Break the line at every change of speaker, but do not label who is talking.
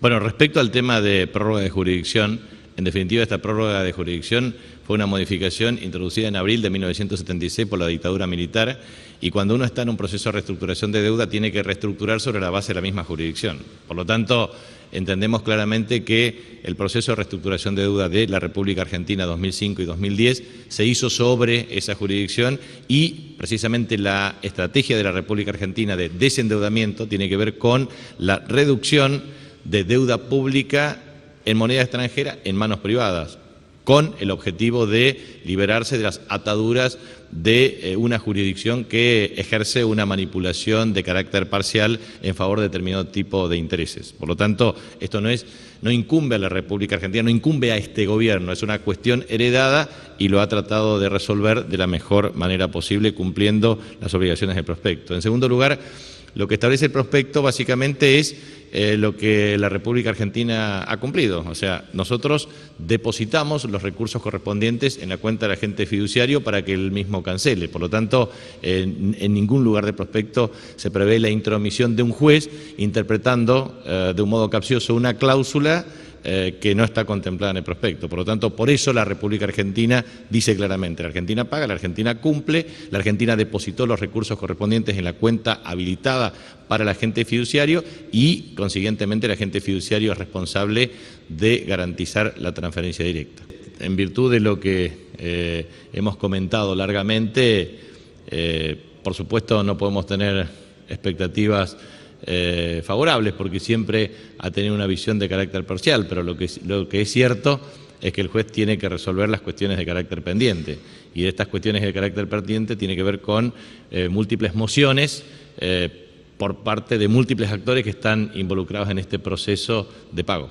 Bueno, respecto al tema de prórroga de jurisdicción, en definitiva esta prórroga de jurisdicción fue una modificación introducida en abril de 1976 por la dictadura militar y cuando uno está en un proceso de reestructuración de deuda tiene que reestructurar sobre la base de la misma jurisdicción. Por lo tanto, entendemos claramente que el proceso de reestructuración de deuda de la República Argentina 2005 y 2010 se hizo sobre esa jurisdicción y precisamente la estrategia de la República Argentina de desendeudamiento tiene que ver con la reducción de deuda pública en moneda extranjera en manos privadas, con el objetivo de liberarse de las ataduras de eh, una jurisdicción que ejerce una manipulación de carácter parcial en favor de determinado tipo de intereses. Por lo tanto, esto no es no incumbe a la República Argentina, no incumbe a este gobierno, es una cuestión heredada y lo ha tratado de resolver de la mejor manera posible cumpliendo las obligaciones del prospecto. En segundo lugar, lo que establece el prospecto básicamente es eh, lo que la República Argentina ha cumplido. O sea, nosotros depositamos los recursos correspondientes en la cuenta del agente fiduciario para que él mismo cancele. Por lo tanto, en, ningún lugar del prospecto se prevé la intromisión de un juez interpretando eh, de un modo capcioso una cláusula eh, que no está contemplada en el prospecto. Por lo tanto, por eso la República Argentina dice claramente, la Argentina paga, la Argentina cumple, la Argentina depositó los recursos correspondientes en la cuenta habilitada para el agente fiduciario y, consiguientemente, el agente fiduciario es responsable de garantizar la transferencia directa. En virtud de lo que eh, hemos comentado largamente, eh, por supuesto no podemos tener expectativas eh, favorables, porque siempre ha tenido una visión de carácter parcial, pero lo que, lo que es cierto es que el juez tiene que resolver las cuestiones de carácter pendiente. Y estas cuestiones de carácter pendiente tiene que ver con eh, múltiples mociones eh, por parte de múltiples actores que están involucrados en este proceso de pago.